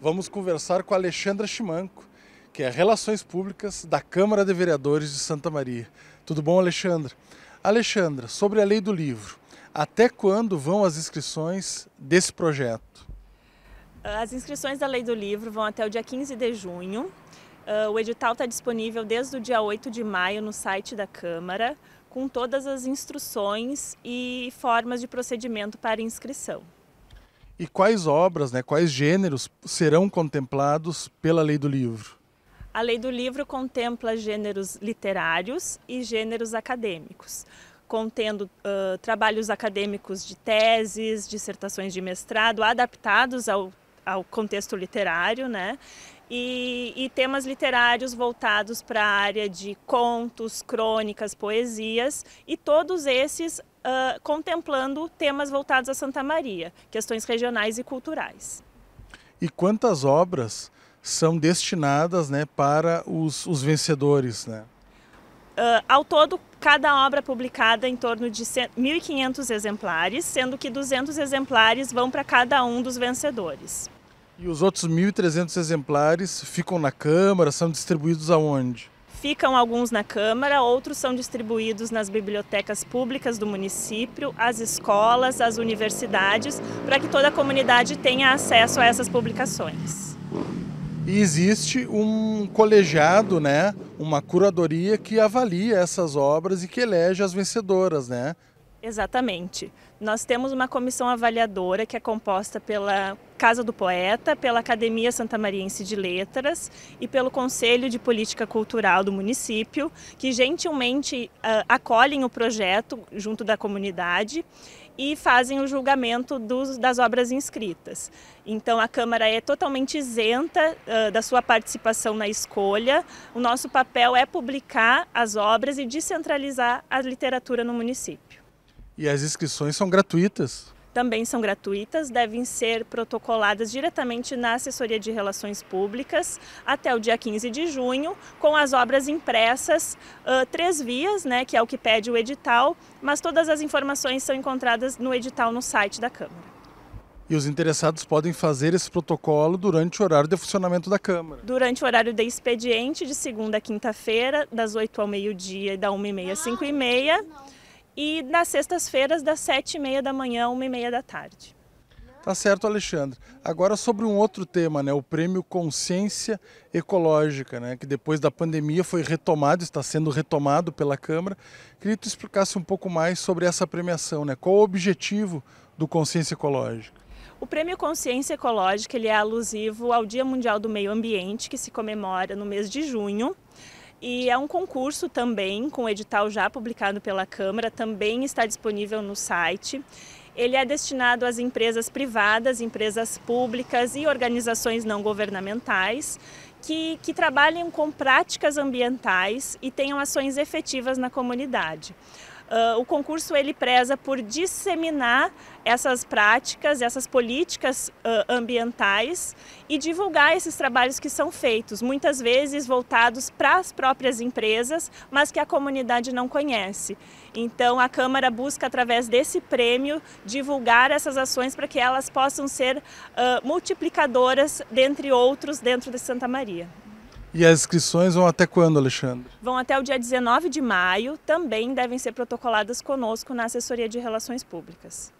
vamos conversar com Alexandra Chimanco, que é Relações Públicas da Câmara de Vereadores de Santa Maria. Tudo bom, Alexandra? Alexandra, sobre a lei do livro, até quando vão as inscrições desse projeto? As inscrições da lei do livro vão até o dia 15 de junho. Ah, o edital está disponível desde o dia 8 de maio no site da Câmara, com todas as instruções e formas de procedimento para inscrição. E quais obras, né, quais gêneros serão contemplados pela lei do livro? A lei do livro contempla gêneros literários e gêneros acadêmicos, contendo uh, trabalhos acadêmicos de teses, dissertações de mestrado, adaptados ao, ao contexto literário, né? e, e temas literários voltados para a área de contos, crônicas, poesias, e todos esses uh, contemplando temas voltados a Santa Maria, questões regionais e culturais. E quantas obras são destinadas né, para os, os vencedores? Né? Uh, ao todo, cada obra publicada em torno de 1.500 exemplares, sendo que 200 exemplares vão para cada um dos vencedores. E os outros 1.300 exemplares ficam na Câmara, são distribuídos aonde? Ficam alguns na Câmara, outros são distribuídos nas bibliotecas públicas do município, as escolas, as universidades, para que toda a comunidade tenha acesso a essas publicações. E existe um colegiado, né, uma curadoria que avalia essas obras e que elege as vencedoras, né? Exatamente. Nós temos uma comissão avaliadora que é composta pela Casa do Poeta, pela Academia Santa Mariense de Letras e pelo Conselho de Política Cultural do município, que gentilmente uh, acolhem o projeto junto da comunidade e fazem o julgamento dos, das obras inscritas. Então, a Câmara é totalmente isenta uh, da sua participação na escolha. O nosso papel é publicar as obras e descentralizar a literatura no município. E as inscrições são gratuitas? Também são gratuitas, devem ser protocoladas diretamente na Assessoria de Relações Públicas até o dia 15 de junho, com as obras impressas, uh, três vias, né, que é o que pede o edital, mas todas as informações são encontradas no edital no site da Câmara. E os interessados podem fazer esse protocolo durante o horário de funcionamento da Câmara. Durante o horário de expediente, de segunda a quinta-feira, das 8 ao meio-dia e da 1h30 às 5h30 e nas sextas-feiras das sete e meia da manhã, uma e meia da tarde. Tá certo, Alexandre. Agora sobre um outro tema, né? O prêmio Consciência Ecológica, né? Que depois da pandemia foi retomado, está sendo retomado pela Câmara. Queria que tu explicasse um pouco mais sobre essa premiação, né? Qual o objetivo do Consciência Ecológica? O Prêmio Consciência Ecológica ele é alusivo ao Dia Mundial do Meio Ambiente, que se comemora no mês de junho. E é um concurso também, com edital já publicado pela Câmara, também está disponível no site. Ele é destinado às empresas privadas, empresas públicas e organizações não governamentais que, que trabalhem com práticas ambientais e tenham ações efetivas na comunidade. Uh, o concurso ele preza por disseminar essas práticas, essas políticas uh, ambientais e divulgar esses trabalhos que são feitos, muitas vezes voltados para as próprias empresas, mas que a comunidade não conhece. Então, a Câmara busca, através desse prêmio, divulgar essas ações para que elas possam ser uh, multiplicadoras, dentre outros, dentro de Santa Maria. E as inscrições vão até quando, Alexandre? Vão até o dia 19 de maio, também devem ser protocoladas conosco na Assessoria de Relações Públicas.